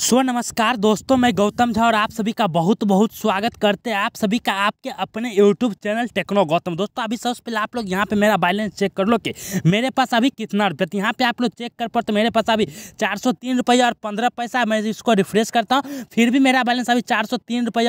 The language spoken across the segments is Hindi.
सो नमस्कार दोस्तों मैं गौतम झा और आप सभी का बहुत बहुत स्वागत करते हैं आप सभी का आपके अपने यूट्यूब चैनल टेक्नो गौतम दोस्तों अभी सबसे पहले आप लोग यहाँ पे मेरा बैलेंस चेक कर लो कि मेरे पास अभी कितना रुपये तो यहाँ पे आप लोग चेक कर पड़ते तो मेरे पास अभी चार सौ और पंद्रह पैसा मैं इसको रिफ्रेश करता हूँ फिर भी मेरा बैलेंस अभी चार सौ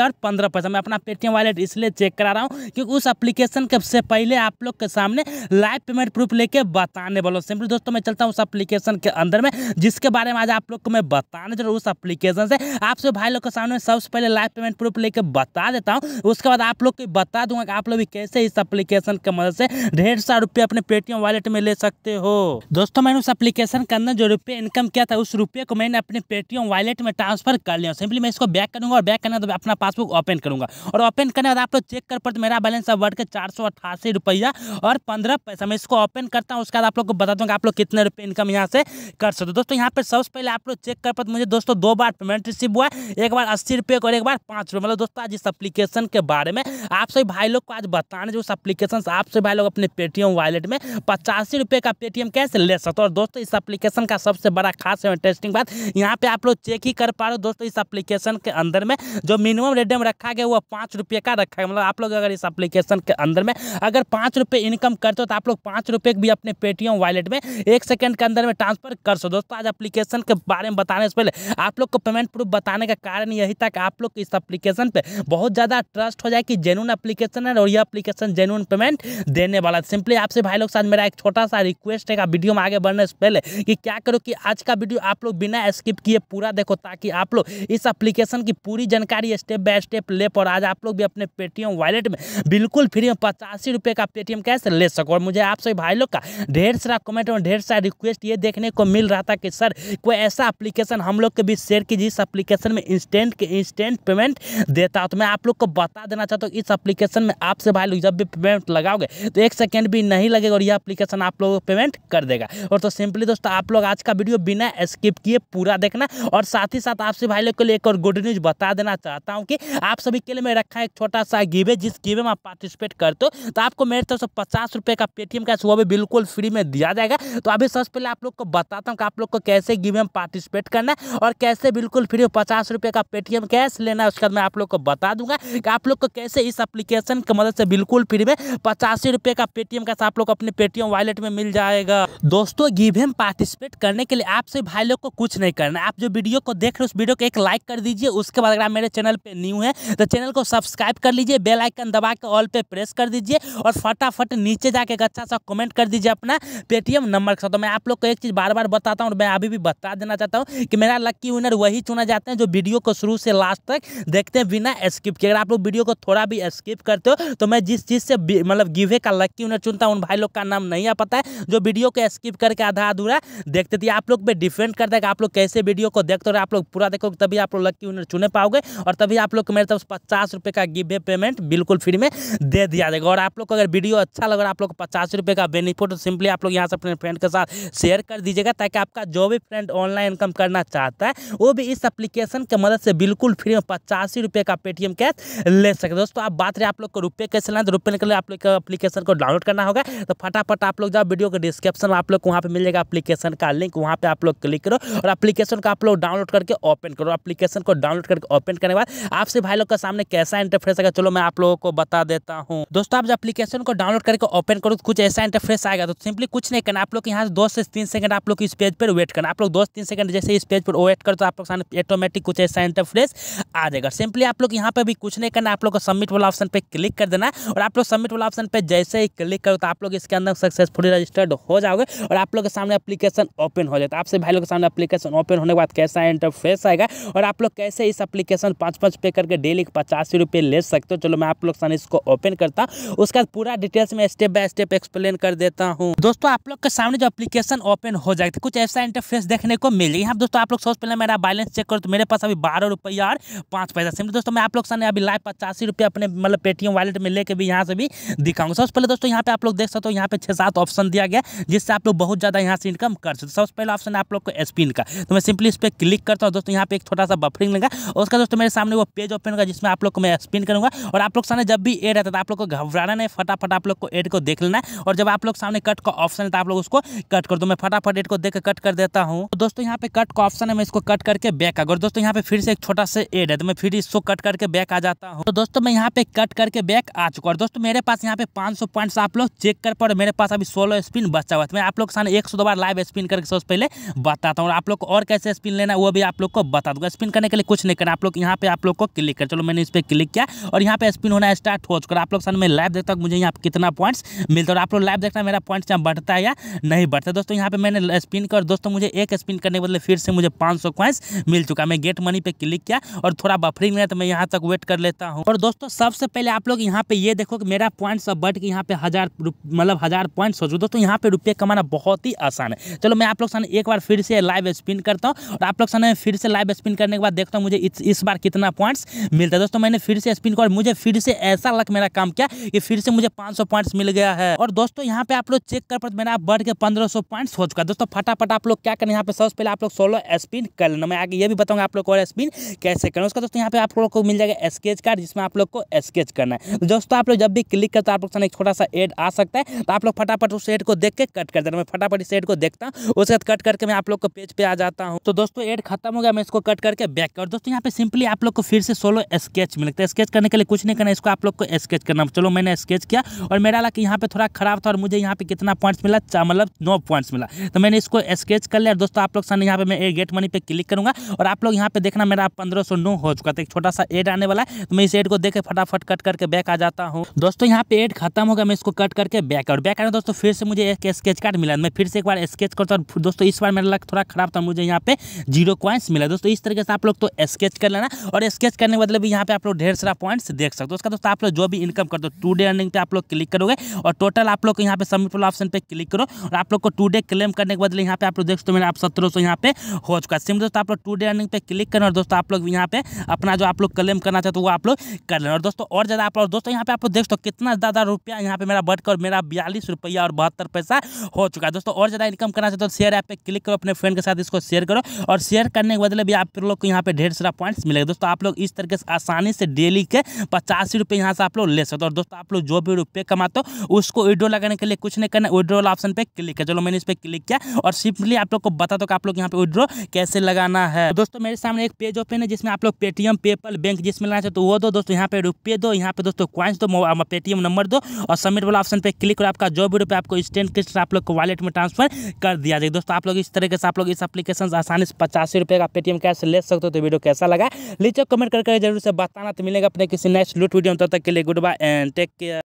और पंद्रह पैसा मैं अपना पेटीएम वालेट इसलिए चेक करा रहा हूँ क्योंकि उस अप्लीकेशन के से पहले आप लोग के सामने लाइव पेमेंट प्रूफ लेके बताने वालों सिंपली दोस्तों मैं चलता हूँ उस अप्लीकेशन के अंदर में जिसके बारे में आज आप लोग को मैं बताने जरूर उस एप्लीकेशन है आपसे भाई लोग के सामने सबसे पहले लाइव पेमेंट प्रूफ लेके बता देता हूँ उसके बाद आप लोग को बता दूंगा कि आप लोग भी कैसे इस एप्लीकेशन की मदद से ढेर सौ रुपये अपने पेटीएम वॉलेट में ले सकते हो दोस्तों मैंने उस एप्लीकेशन के अंदर जो रुपये इनकम किया था उस रुपये को मैंने अपने पेटीएम वॉलेट में ट्रांसफर कर लिया सिंपली मैं इसको बैक करूंगा और बैक करना तो अपना पासबुक ओपन करूंगा और ओपन करने के बाद आप लोग चेक कर पड़ते मेरा बैलेंस अब बढ़ के चार सौ अट्ठासी रुपया और पंद्रह पैसा मैं इसको ओपन करता हूँ उसके बाद आप लोग को बता दूंगा आप लोग कितने रुपये इनकम यहाँ से कर सकते हो दोस्तों यहाँ पर सबसे पहले आप लोग चेक कर पाते मुझे दोस्तों दो दो बार पेमेंट रिसीव हुआ है एक बार अस्सी रुपये और एक बार पाँच रुपये मतलब दोस्तों आज इस अप्लीकेशन के बारे में आप सभी भाई लोग को आज बताने जो उस अप्लीकेशन से आप सभी भाई लोग अपने पेटीएम वॉलेट में पचासी रुपये का पेटीएम कैसे ले सकते हो और दोस्तों इस अप्लीकेशन का सबसे बड़ा खास एवं इंटरेस्टिंग बात यहाँ पे आप लोग चेक ही कर पा रहे हो दोस्तों इस अप्लीकेशन के अंदर में जो मिनिमम रेडियम रखा गया वो पाँच का रखा गया मतलब आप लोग अगर इस अप्लीकेशन के अंदर में अगर पाँच इनकम करते हो तो आप लोग पाँच रुपये भी अपने पेटीएम वॉलेट में एक सेकेंड के अंदर में ट्रांसफर कर सो दोस्तों आज अप्लीकेशन के बारे में बताने से पहले आप लोग को पेमेंट प्रूफ बताने का कारण यही था कि आप लोग इस एप्लीकेशन पर बहुत ज़्यादा ट्रस्ट हो जाए कि जेनुअन एप्लीकेशन है और यह अप्लीकेशन जेनुअन पेमेंट देने वाला है सिंपली आपसे भाई लोग साथ मेरा एक छोटा सा रिक्वेस्ट है वीडियो में आगे बढ़ने से पहले कि क्या करो कि आज का वीडियो आप लोग बिना स्किप किए पूरा देखो ताकि आप लोग इस अप्लीकेशन की पूरी जानकारी स्टेप बाय स्टेप ले और आज आप लोग भी अपने पेटीएम वॉलेट में बिल्कुल फ्री में पचासी रुपये का पेटीएम कैश ले सको और मुझे आपसे भाई लोग का ढेर सारा कमेंट और ढेर सारा रिक्वेस्ट ये देखने को मिल रहा था कि सर कोई ऐसा अप्लीकेशन हम लोग के भी शेयर कीजिए इस एप्लीकेशन में इंस्टेंट के इंस्टेंट पेमेंट देता तो मैं आप लोग को बता देना चाहता हूँ इस एप्लीकेशन में आपसे भाई लोग जब भी पेमेंट लगाओगे तो एक सेकेंड भी नहीं लगेगा और यह एप्लीकेशन आप लोगों को पेमेंट कर देगा और तो सिंपली दोस्तों आप लोग आज का वीडियो बिना स्किप किए पूरा देखना और साथ ही साथ आपसे भाई लोग के लिए एक और गुड न्यूज़ बता देना चाहता हूँ कि आप सभी के लिए मैं रखा है एक छोटा सा गिवे जिस गिवे में आप पार्टिसिपेट करते हो तो आपको मेरे तरफ से पचास रुपये का पेटीएम कैश वो भी बिल्कुल फ्री में दिया जाएगा तो अभी सबसे पहले आप लोग को बताता हूँ कि आप लोग को कैसे गिवे में पार्टिसिपेट करना है और कैसे कैसे बिल्कुल फ्री पचास रुपये का पेटीएम कैश लेना है उसके बाद मैं आप लोग को बता दूंगा कि आप लोग को कैसे इस एप्लीकेशन की मदद से बिल्कुल फ्री में पचासी रुपये का पेटीएम कैश आप लोग अपने पेटीएम वॉलेट में मिल जाएगा दोस्तों गिव पार्टिसिपेट करने के लिए आपसे भाई लोग को कुछ नहीं करना आप जो वीडियो को देख रहे हो उस वीडियो को एक लाइक कर दीजिए उसके बाद अगर आप मेरे चैनल पर न्यू है तो चैनल को सब्सक्राइब कर लीजिए बेल आइकन दबा के ऑल पे प्रेस कर दीजिए और फटाफट नीचे जाके एक अच्छा सा कमेंट कर दीजिए अपना पेटीएम नंबर के साथ तो मैं आप लोग को एक चीज़ बार बार बताता हूँ और मैं अभी भी बता देना चाहता हूँ कि मेरा लक्की विनर वही चुना जाते हैं जो वीडियो को शुरू से लास्ट तक देखते हैं बिना स्किप के अगर आप लोग वीडियो को थोड़ा भी स्किप करते हो तो मैं जिस चीज़ से मतलब गिवे का लक्की विनर चुनता हूँ उन भाई लोग का नाम नहीं आ पता है जो वीडियो को स्किप करके आधा अधूरा देखते थे आप लोग पर डिपेंड करता है कि आप लोग कैसे वीडियो को देखते हो आप लोग पूरा देखोगे तभी आप लोग लक्की विनर चुने पाओगे और तभी आप लोग को मेरे तरफ पचास रुपये का गिवे पेमेंट बिल्कुल फ्री में दे दिया जाएगा और आप लोग को अगर वीडियो अच्छा लगा आप लोग पचास रुपये का बेनिफिट सिंपली तो आप लोग यहाँ से अपने फ्रेंड के साथ शेयर कर दीजिएगा ताकि आपका जो भी फ्रेंड ऑनलाइन इनकम करना चाहता है वो भी इस एप्लीकेशन की मदद से बिल्कुल फ्री में पचासी रुपये का पेटीएम कैश ले सकते दोस्तों आप बात रहे आप लोग को रुपये कैसे लाए तो रुपये निकलने आप लोग अपलीकेशन को डाउनलोड करना होगा तो फटाफट आप लोग जाओ वीडियो के डिस्क्रिप्शन में आप लोग को वहाँ पर मिल जाएगा अपलीकेशन का लिंक वहाँ पर आप लोग क्लिक करो और अपलीकेशन को आप लोग डाउनलोड करके ओपन करो अपलीकेशन को डाउनलोड करके ओपन करने के बाद आपसे भाई लोग का सामने कैसा इंटरफेस आएगा चलो मैं आप लोगों को बता देता हूँ दोस्तों आप जब अपलीकेशन को डाउनलोड करके ओपन करो तो कुछ ऐसा इंटरफेस आएगा तो सिंपली कुछ नहीं करना आप लोग यहाँ से दो से तीन सेकंड आप लोग इस पेज पर वेट करना आप लोग दो से तीन सेकंड जैसे इस पेज पर वेट कर तो आपके सामने ऑटोमेटिक कुछ ऐसा इंटरफ्रेस आ जाएगा सिंपली आप लोग यहाँ पर भी कुछ नहीं करना आप लोग को सबमिट वाला ऑप्शन पर क्लिक कर देना और आप लोग सबमिट वाला ऑप्शन पर जैसे ही क्लिक करो तो आप लोग इसके अंदर सक्सेसफुली रजिस्टर्ड हो जाओगे और आप लोग के सामने अपलीकेशन ओपन हो जाता है आपसे भाई लोग के सामने अपलीकेशन ओपन होने के बाद कैसा इंटरफेस आएगा और आप लोग कैसे इस अपलीकेशन पाँच पाँच पे करके डेली पचासी रुपये ले सकते हो चलो मैं आप लोग सामने इसको ओपन करता हूँ उसके बाद पूरा डिटेल्स में स्टेप बाय स्टेप एक्सप्लेन कर देता हूँ दोस्तों आप लोग के सामने जो अपलीकेशन ओपन हो जाएगी कुछ ऐसा इंटरफेस देखने को मिल जाएगी यहाँ दोस्तों आप लोग सबसे पहले मैंने मेरा बैलेंस चेक करो तो मेरे पास अभी बारह रुपया और पाँच पैसा सिंपली दोस्तों मैं आप लोग सामने अभी लाइव पचासी रुपये अपने मतलब पेटीएम वालेट में लेके भी यहाँ से भी दिखाऊंगा सबसे पहले दोस्तों यहाँ पे आप लोग देख सकते हो यहाँ पे छः सात ऑप्शन दिया गया जिससे आप लोग बहुत ज़्यादा यहाँ से इनकम कर सकते सबसे पहला ऑप्शन है आप लोग को स्पिन का तो मैं सिंपली इस पर क्लिक करता हूँ दोस्तों यहाँ पे एक छोटा सा बफरिंग लगा उसका दोस्तों मेरे सामने वो पेज ओपन होगा जिसमें आप लोग को मैं स्पिन करूँगा और आप लोग सामने जब भी एड आता है आप लोग को घबराना नहीं फटाफट आप लोग को एड को देख लेना और जब आप लोग सामने कट का ऑप्शन है तो आप लोग उसको कट कर दो मैं फटाफट एड को देख कट कर देता हूँ दोस्तों यहाँ पे कट का ऑप्शन है मैं इसको कट कट करके बैक अगर दोस्तों यहाँ पे फिर से एक छोटा सा एड है तो मैं फिर इसको कट करके बैक आ जाता हूँ तो दोस्तों मैं यहाँ पे कट करके बैक आ चुका और दोस्तों मेरे पास यहाँ पे सौ पॉइंट्स आप लोग चेक कर पड़े मेरे पास अभी सोलो स्पिन बचा हुआ है तो मैं आप लोग सामने एक सौ दो बार लाइव स्पिन करके सबसे पहले बताता हूँ आप लोग को और कैसे स्पिन लेना है वो भी आप लोग को बता दूंगा स्पिन करने के लिए कुछ नहीं करना आप लोग यहाँ पे आप लोग को क्लिक कर चलो मैंने इस पर क्लिक किया और यहाँ पे स्पिन होना स्टार्ट हो चुका आप लोग सामने मैं लाइव देखता हूँ मुझे यहाँ पे कितना पॉइंट्स मिलता है आप लोग लाइव देखना मेरा पॉइंट्स यहाँ बढ़ता है या नहीं बढ़ता दोस्तों यहाँ पे मैंने स्पिन कर दोस्तों मुझे एक स्पिन करने के बदले फिर से मुझे पाँच सौ कॉइन्स मिल चुका है मैं गेट मनी पे क्लिक किया और थोड़ा बफरिंग में तो मैं यहाँ तक वेट कर लेता हूँ और दोस्तों सबसे पहले आप लोग यहाँ पे ये देखो कि मेरा पॉइंट सब बढ़ के यहाँ पे हज़ार मतलब हज़ार पॉइंट हो चुके दोस्तों यहाँ पे रुपये कमाना बहुत ही आसान है चलो मैं आप लोग सामने एक बार फिर से लाइव स्पिन करता हूँ और आप लोग सामने फिर से लाइव स्पिन करने के बाद देखता हूँ मुझे इस, बार कितना पॉइंट्स मिलता है दोस्तों मैंने फिर से स्पिन किया और मुझे फिर से ऐसा लक मेरा काम किया कि फिर से मुझे पाँच पॉइंट्स मिल गया है और दोस्तों यहाँ पे आप लोग चेक कर पाते मेरा बढ़ के पंद्रह पॉइंट्स हो चुका दोस्तों फटाफट आप लोग क्या करें यहाँ पे सबसे पहले आप लोग सोलो स्पिन कर देना तो मैं आगे ये भी बताऊँगा आप लोग को और स्पिन कैसे करना उसका दोस्तों यहाँ पे आप लोग को मिल जाएगा स्केच कार्ड जिसमें आप लोग को स्केच करना है तो दोस्तों आप लोग जब भी क्लिक करते तो आप लोग एक छोटा सा एड आ सकता है तो आप लोग फटाफट उस एड को देख के कट कर देना मैं फटाफट इस एड को देखता हूँ उसके बाद कट करके मैं आप लोग को पेज पर आ जाता हूँ तो दोस्तों एड खत्म हो गया मैं इसको कट करके बैक कर दोस्तों यहाँ पे सिंपली आप लोग को फिर से सोलो स्केच में है स्केच करने के लिए कुछ नहीं करना इसको आप लोग को स्केच करना चलो मैंने स्केच किया और मेरा हालांकि यहाँ पे थोड़ा खराब था और मुझे यहाँ पे कितना पॉइंट्स मिला मतलब नौ पॉइंट्स मिला तो मैंने इसको स्केच कर लिया दोस्तों आप लोग सामने यहाँ पे मैं गेट मनी पे क्लिक करूंगा और आप लोग यहाँ पे देखना मेरा पंद्रह नौ हो चुका था एक छोटा सा एड आने वाला है तो मैं इस एड को देख के फटाफट कट करके बैक आ जाता हूँ दोस्तों यहाँ पे एड खत्म होगा मैं इसको कट करके बैक और बैक आने दोस्तों फिर से मुझे एक स्केच कार्ड मिला मैं फिर से एक बार स्केच करता हूँ दोस्तों इस बार मेरा लग थोड़ा खराब था मुझे यहाँ पे जीरो कॉइन्स मिला दोस्तों इस तरीके से आप लोग तो स्केच कर लेना और स्केच करने के बदले भी यहाँ पे आप लोग ढेर सारा पॉइंट्स देख सकते हो उसका दोस्तों आप लोग जो भी इनकम करते हो टू डे अर्निंग पे आप लोग क्लिक करोगे और टोटल आप लोग यहाँ पे सबमिट वाला ऑप्शन पे क्लिक करो और आप लोग को टू डे क्लेम करने के बदले यहाँ पे आप लोग देख सकते हो मेरा आप सत्रह सौ यहाँ पे हो चुका है सिम दोस्तों दोस्तों आप लोग टू डे अर्निंग पे क्लिक करना और दोस्तों आप लोग यहाँ पे अपना जो आप लोग क्लेम करना चाहते हो वो आप लोग कर लेना और दोस्तों और ज़्यादा आप लोग दोस्तों यहाँ पे आप लोग देख सकते हो कितना ज़्यादा रुपया यहाँ पे मेरा बढ़कर मेरा बयालीस रुपया और बहत्तर पैसा हो चुका है दोस्तों और ज़्यादा इनकम करना चाहते हो शेयर ऐप पर क्लिक करो अपने फ्रेंड के साथ इसको शेयर करो और शेयर करने के बदले भी आप लोग को यहाँ पे ढेर सारा पॉइंट्स मिलेगा दोस्तों आप लोग इस तरीके से आसानी से डेली के पचासी रुपये यहाँ से आप लोग ले सकते हो और दोस्तों आप लोग जो भी रुपये कमाते हो उसको विड्रो लगाने के लिए कुछ नहीं करना विड्रोल ऑप्शन पर क्लिक है चलो मैंने इस पर क्लिक किया और सिंपली आप लोग को बता दो आप लोग यहाँ पे विड्रो कैसे लगा लगाना है तो दोस्तों मेरे सामने एक पेज ओपन है जिसमें आप लोग पेटीएम पेपल बैंक जिसमें लेना चाहते वो दो दोस्तों यहाँ पे रुपये दो यहाँ पे दोस्तों क्वाइंस दो पेटीएम नंबर दो और सबमिट वाला ऑप्शन पे क्लिक करो आपका जो भी रुपये आपको स्टेंट किस्ट आप लोग को वॉलेट में ट्रांसफर कर दिया जाए दोस्तों आप लोग इस तरीके से आप लोग इस अपलीकेशन आसानी से पचासी रुपये का पेटीएम कैश ले सकते हो तो वीडियो कैसा लगा लीचे कमेंट करके जरूर से बताना तो मिलेगा अपने किसी नेक्स्ट लूट वीडियो तब तक के लिए good bye and take care